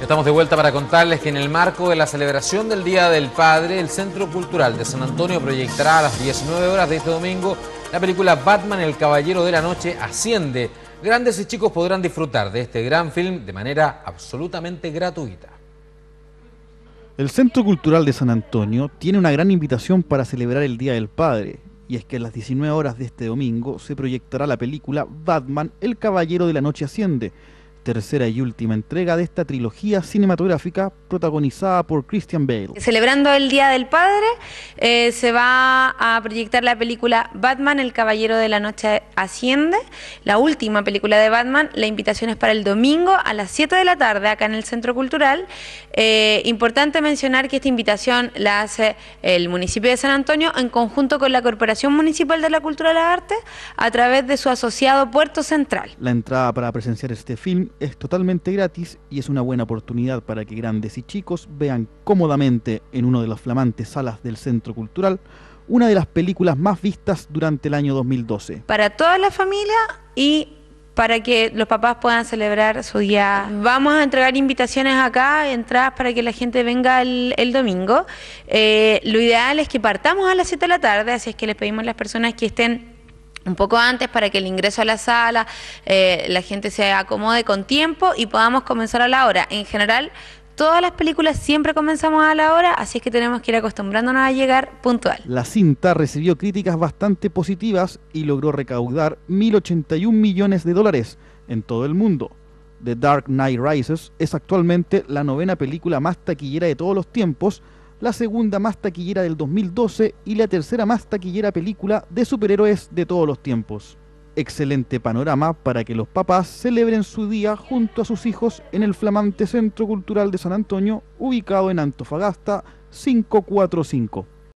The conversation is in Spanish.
Estamos de vuelta para contarles que en el marco de la celebración del Día del Padre, el Centro Cultural de San Antonio proyectará a las 19 horas de este domingo la película Batman, el Caballero de la Noche, asciende. Grandes y chicos podrán disfrutar de este gran film de manera absolutamente gratuita. El Centro Cultural de San Antonio tiene una gran invitación para celebrar el Día del Padre, y es que a las 19 horas de este domingo se proyectará la película Batman, el Caballero de la Noche Asciende, tercera y última entrega de esta trilogía cinematográfica protagonizada por Christian Bale. Celebrando el Día del Padre, eh, se va a proyectar la película Batman, El Caballero de la Noche Asciende, la última película de Batman. La invitación es para el domingo a las 7 de la tarde acá en el Centro Cultural. Eh, importante mencionar que esta invitación la hace eh, el municipio de San Antonio en conjunto con la Corporación Municipal de la Cultura y la Arte a través de su asociado Puerto Central. La entrada para presenciar este film es totalmente gratis y es una buena oportunidad para que grandes y chicos vean cómodamente en una de las flamantes salas del Centro Cultural una de las películas más vistas durante el año 2012. Para toda la familia y para que los papás puedan celebrar su día. Vamos a entregar invitaciones acá, entradas para que la gente venga el, domingo. Eh, lo ideal es que partamos a las 7 de la tarde, así es que le pedimos a las personas que estén un poco antes para que el ingreso a la sala, eh, la gente se acomode con tiempo y podamos comenzar a la hora. En general, todas las películas siempre comenzamos a la hora, así es que tenemos que ir acostumbrándonos a llegar puntual. La cinta recibió críticas bastante positivas y logró recaudar 1.081 millones de dólares en todo el mundo. The Dark Knight Rises es actualmente la novena película más taquillera de todos los tiempos, la segunda más taquillera del 2012 y la tercera más taquillera película de superhéroes de todos los tiempos. Excelente panorama para que los papás celebren su día junto a sus hijos en el flamante Centro Cultural de San Antonio, ubicado en Antofagasta 545.